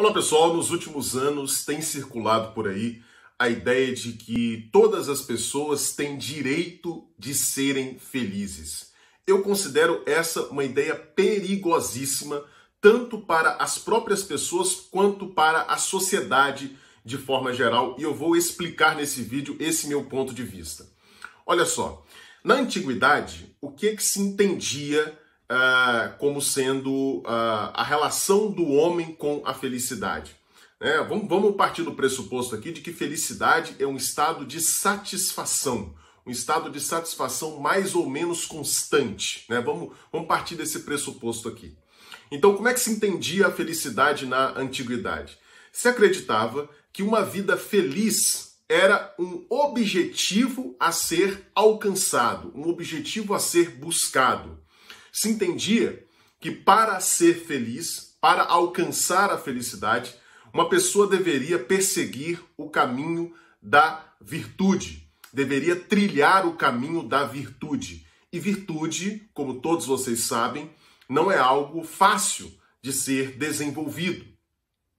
Olá pessoal, nos últimos anos tem circulado por aí a ideia de que todas as pessoas têm direito de serem felizes. Eu considero essa uma ideia perigosíssima, tanto para as próprias pessoas quanto para a sociedade de forma geral, e eu vou explicar nesse vídeo esse meu ponto de vista. Olha só, na antiguidade, o que, é que se entendia ah, como sendo ah, a relação do homem com a felicidade. Né? vamos, vamos partir do pressuposto aqui de que felicidade é um estado de satisfação, um estado de satisfação mais ou menos constante. Né? Vamos, vamos partir desse pressuposto aqui. Então, como é que se entendia a felicidade na antiguidade? Se acreditava que uma vida feliz era um objetivo a ser alcançado, um objetivo a ser buscado se entendia que para ser feliz, para alcançar a felicidade, uma pessoa deveria perseguir o caminho da virtude, deveria trilhar o caminho da virtude. E virtude, como todos vocês sabem, não é algo fácil de ser desenvolvido.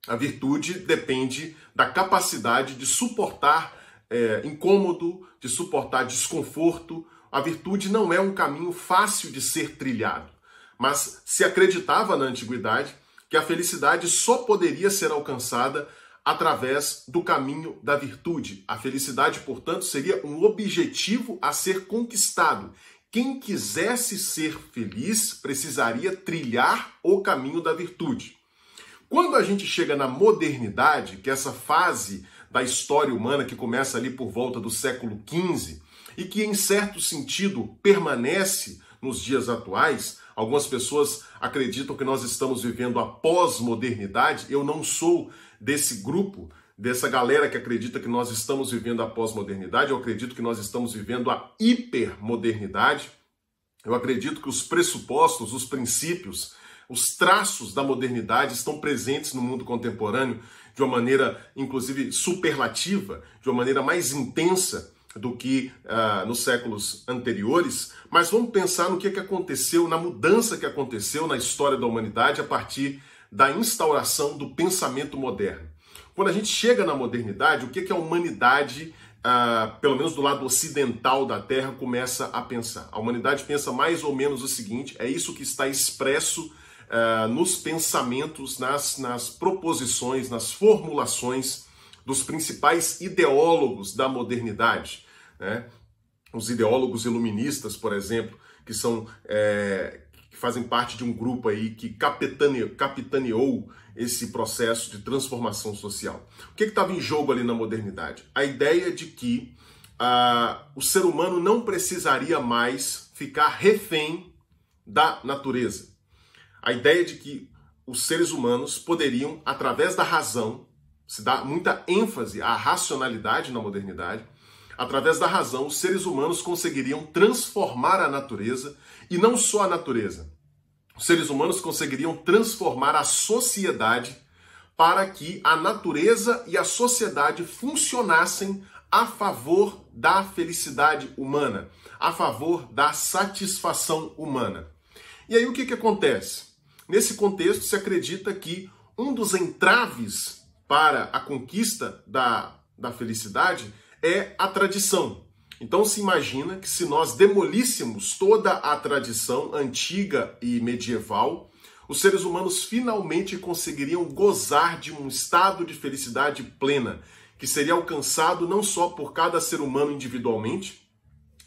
A virtude depende da capacidade de suportar é, incômodo, de suportar desconforto, a virtude não é um caminho fácil de ser trilhado, mas se acreditava na antiguidade que a felicidade só poderia ser alcançada através do caminho da virtude. A felicidade, portanto, seria um objetivo a ser conquistado. Quem quisesse ser feliz precisaria trilhar o caminho da virtude. Quando a gente chega na modernidade, que é essa fase da história humana que começa ali por volta do século XV, e que, em certo sentido, permanece nos dias atuais. Algumas pessoas acreditam que nós estamos vivendo a pós-modernidade. Eu não sou desse grupo, dessa galera que acredita que nós estamos vivendo a pós-modernidade. Eu acredito que nós estamos vivendo a hipermodernidade. Eu acredito que os pressupostos, os princípios, os traços da modernidade estão presentes no mundo contemporâneo de uma maneira, inclusive, superlativa, de uma maneira mais intensa do que ah, nos séculos anteriores, mas vamos pensar no que, é que aconteceu, na mudança que aconteceu na história da humanidade a partir da instauração do pensamento moderno. Quando a gente chega na modernidade, o que, é que a humanidade, ah, pelo menos do lado ocidental da Terra, começa a pensar? A humanidade pensa mais ou menos o seguinte: é isso que está expresso ah, nos pensamentos, nas, nas proposições, nas formulações dos principais ideólogos da modernidade. Né? Os ideólogos iluministas, por exemplo, que são é, que fazem parte de um grupo aí que capitaneou, capitaneou esse processo de transformação social. O que estava em jogo ali na modernidade? A ideia de que ah, o ser humano não precisaria mais ficar refém da natureza. A ideia de que os seres humanos poderiam, através da razão, se dá muita ênfase à racionalidade na modernidade, Através da razão, os seres humanos conseguiriam transformar a natureza, e não só a natureza. Os seres humanos conseguiriam transformar a sociedade para que a natureza e a sociedade funcionassem a favor da felicidade humana, a favor da satisfação humana. E aí o que, que acontece? Nesse contexto, se acredita que um dos entraves para a conquista da, da felicidade é a tradição. Então se imagina que se nós demolíssemos toda a tradição antiga e medieval, os seres humanos finalmente conseguiriam gozar de um estado de felicidade plena, que seria alcançado não só por cada ser humano individualmente,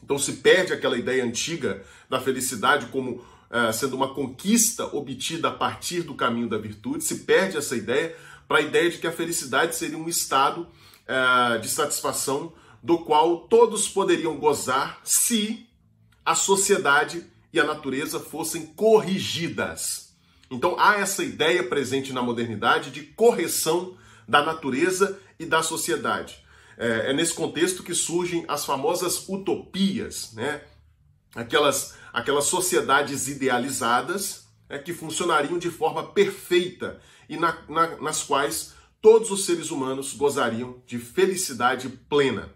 então se perde aquela ideia antiga da felicidade como uh, sendo uma conquista obtida a partir do caminho da virtude, se perde essa ideia para a ideia de que a felicidade seria um estado é, de satisfação do qual todos poderiam gozar se a sociedade e a natureza fossem corrigidas. Então há essa ideia presente na modernidade de correção da natureza e da sociedade. É, é nesse contexto que surgem as famosas utopias, né? aquelas, aquelas sociedades idealizadas é, que funcionariam de forma perfeita e na, na, nas quais todos os seres humanos gozariam de felicidade plena.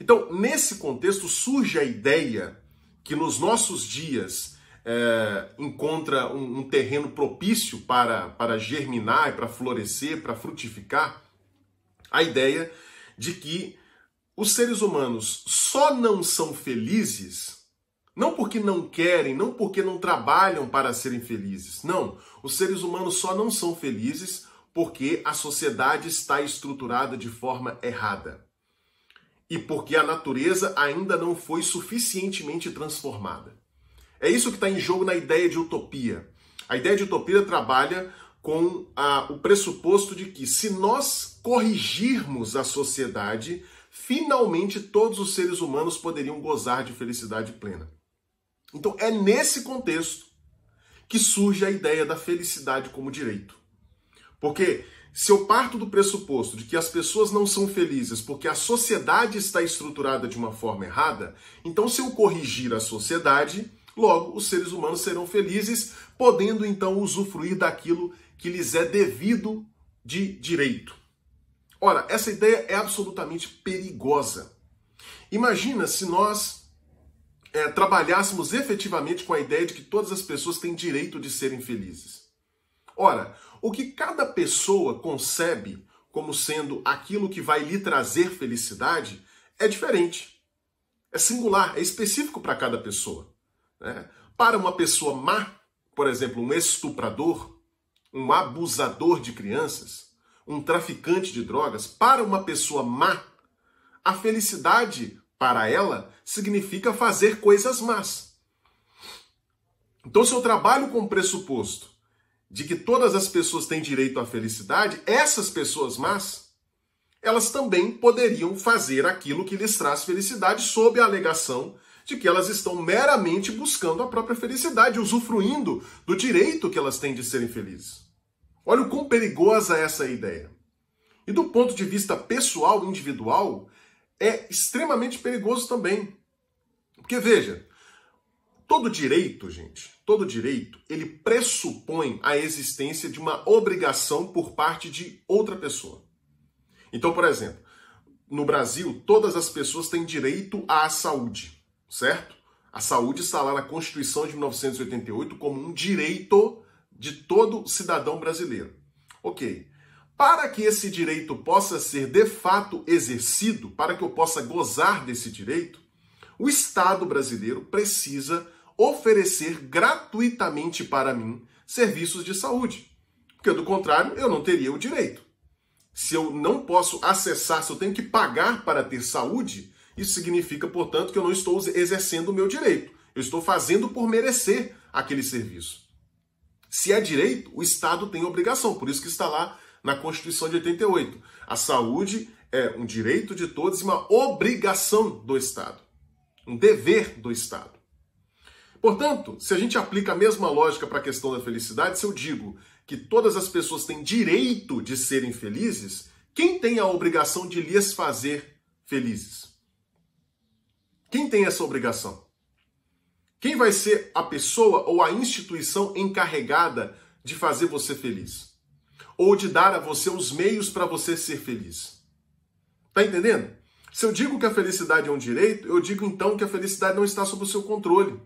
Então, nesse contexto, surge a ideia que nos nossos dias é, encontra um, um, terreno propício para, para germinar, para florescer, para frutificar, a ideia de que os seres humanos só não são felizes, não porque não querem, não porque não trabalham para serem felizes. Não, os seres humanos só não são felizes porque a sociedade está estruturada de forma errada e porque a natureza ainda não foi suficientemente transformada. É isso que está em jogo na ideia de utopia. A ideia de utopia trabalha com a, o pressuposto de que, se nós corrigirmos a sociedade, finalmente todos os seres humanos poderiam gozar de felicidade plena. Então, é nesse contexto que surge a ideia da felicidade como direito. Porque se eu parto do pressuposto de que as pessoas não são felizes porque a sociedade está estruturada de uma forma errada, então se eu corrigir a sociedade, logo os seres humanos serão felizes, podendo então usufruir daquilo que lhes é devido de direito. Ora, essa ideia é absolutamente perigosa. Imagina se nós é, trabalhássemos efetivamente com a ideia de que todas as pessoas têm direito de serem felizes. Ora, o que cada pessoa concebe como sendo aquilo que vai lhe trazer felicidade é diferente. É singular, é específico para cada pessoa. Né? Para uma pessoa má, por exemplo, um estuprador, um abusador de crianças, um traficante de drogas, para uma pessoa má, a felicidade para ela significa fazer coisas más. Então, se eu trabalho com o pressuposto de que todas as pessoas têm direito à felicidade, essas pessoas más, elas também poderiam fazer aquilo que lhes traz felicidade sob a alegação de que elas estão meramente buscando a própria felicidade, usufruindo do direito que elas têm de serem felizes. Olha o quão perigosa é essa ideia. E do ponto de vista pessoal, individual, é extremamente perigoso também. Porque veja, Todo direito, gente, todo direito, ele pressupõe a existência de uma obrigação por parte de outra pessoa. Então, por exemplo, no Brasil, todas as pessoas têm direito à saúde, certo? A saúde está lá na Constituição de 1988 como um direito de todo cidadão brasileiro. Ok. Para que esse direito possa ser de fato exercido, para que eu possa gozar desse direito, o Estado brasileiro precisa oferecer gratuitamente para mim serviços de saúde. Porque do contrário, eu não teria o direito. Se eu não posso acessar, se eu tenho que pagar para ter saúde, isso significa, portanto, que eu não estou exercendo o meu direito. Eu estou fazendo por merecer aquele serviço. Se é direito, o Estado tem obrigação, por isso que está lá na Constituição de 88. A saúde é um direito de todos e uma obrigação do Estado, um dever do Estado. Portanto, se a gente aplica a mesma lógica para a questão da felicidade, se eu digo que todas as pessoas têm direito de serem felizes, quem tem a obrigação de lhes fazer felizes? Quem tem essa obrigação? Quem vai ser a pessoa ou a instituição encarregada de fazer você feliz? Ou de dar a você os meios para você ser feliz? Tá entendendo? Se eu digo que a felicidade é um direito, eu digo então que a felicidade não está sob o seu controle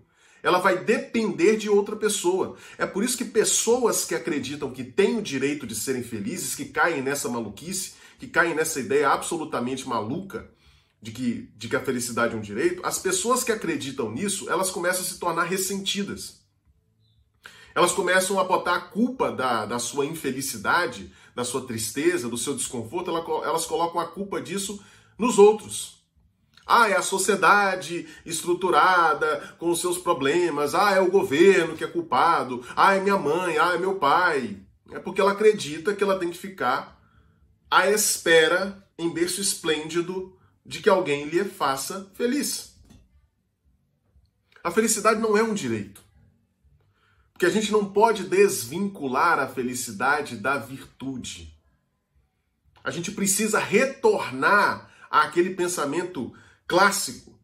ela vai depender de outra pessoa. É por isso que pessoas que acreditam que têm o direito de serem felizes, que caem nessa maluquice, que caem nessa ideia absolutamente maluca de que, de que a felicidade é um direito, as pessoas que acreditam nisso, elas começam a se tornar ressentidas. Elas começam a botar a culpa da, da sua infelicidade, da sua tristeza, do seu desconforto, elas colocam a culpa disso nos outros. Ah, é a sociedade estruturada com os seus problemas. Ah, é o governo que é culpado. Ah, é minha mãe. Ah, é meu pai. É porque ela acredita que ela tem que ficar à espera, em berço esplêndido, de que alguém lhe faça feliz. A felicidade não é um direito. Porque a gente não pode desvincular a felicidade da virtude. A gente precisa retornar àquele pensamento clássico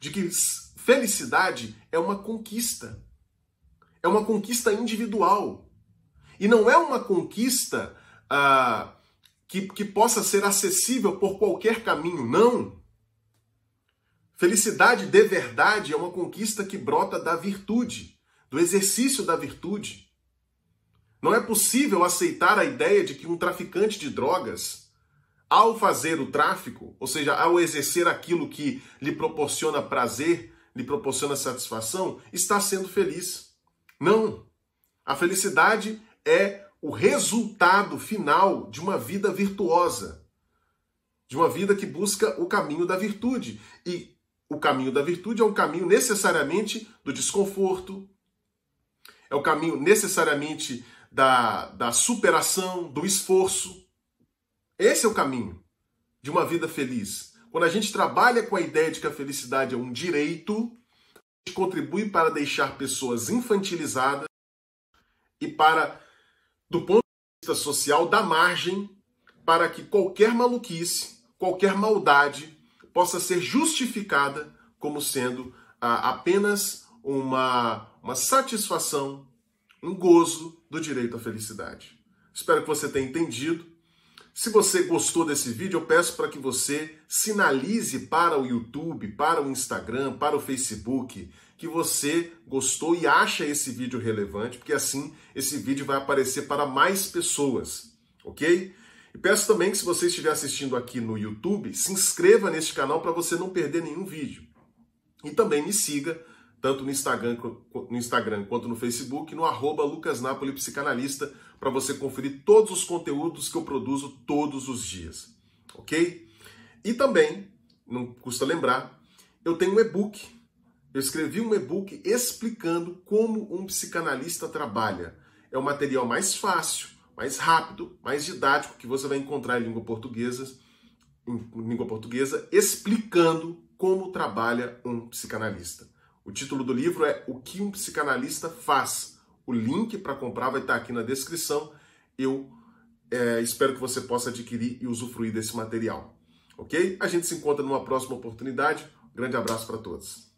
de que felicidade é uma conquista. É uma conquista individual. E não é uma conquista ah, que, que possa ser acessível por qualquer caminho, não. Felicidade de verdade é uma conquista que brota da virtude, do exercício da virtude. Não é possível aceitar a ideia de que um traficante de drogas ao fazer o tráfico, ou seja, ao exercer aquilo que lhe proporciona prazer, lhe proporciona satisfação, está sendo feliz. Não. A felicidade é o resultado final de uma vida virtuosa, de uma vida que busca o caminho da virtude. E o caminho da virtude é um caminho necessariamente do desconforto, é o caminho necessariamente da, da superação, do esforço. Esse é o caminho de uma vida feliz. Quando a gente trabalha com a ideia de que a felicidade é um direito, a gente contribui para deixar pessoas infantilizadas e para, do ponto de vista social, dar margem para que qualquer maluquice, qualquer maldade possa ser justificada como sendo ah, apenas uma, uma satisfação, um gozo do direito à felicidade. Espero que você tenha entendido. Se você gostou desse vídeo, eu peço para que você sinalize para o YouTube, para o Instagram, para o Facebook que você gostou e acha esse vídeo relevante, porque assim esse vídeo vai aparecer para mais pessoas, ok? E peço também que se você estiver assistindo aqui no YouTube, se inscreva neste canal para você não perder nenhum vídeo. E também me siga tanto no Instagram, no Instagram quanto no Facebook, no arroba Napoli psicanalista, para você conferir todos os conteúdos que eu produzo todos os dias, ok? E também, não custa lembrar, eu tenho um e-book. Eu escrevi um e-book explicando como um psicanalista trabalha. É o material mais fácil, mais rápido, mais didático que você vai encontrar em língua portuguesa, em língua portuguesa, explicando como trabalha um psicanalista. O título do livro é O que um psicanalista faz. O link para comprar vai estar tá aqui na descrição. Eu é, espero que você possa adquirir e usufruir desse material. Ok? A gente se encontra numa próxima oportunidade. grande abraço para todos.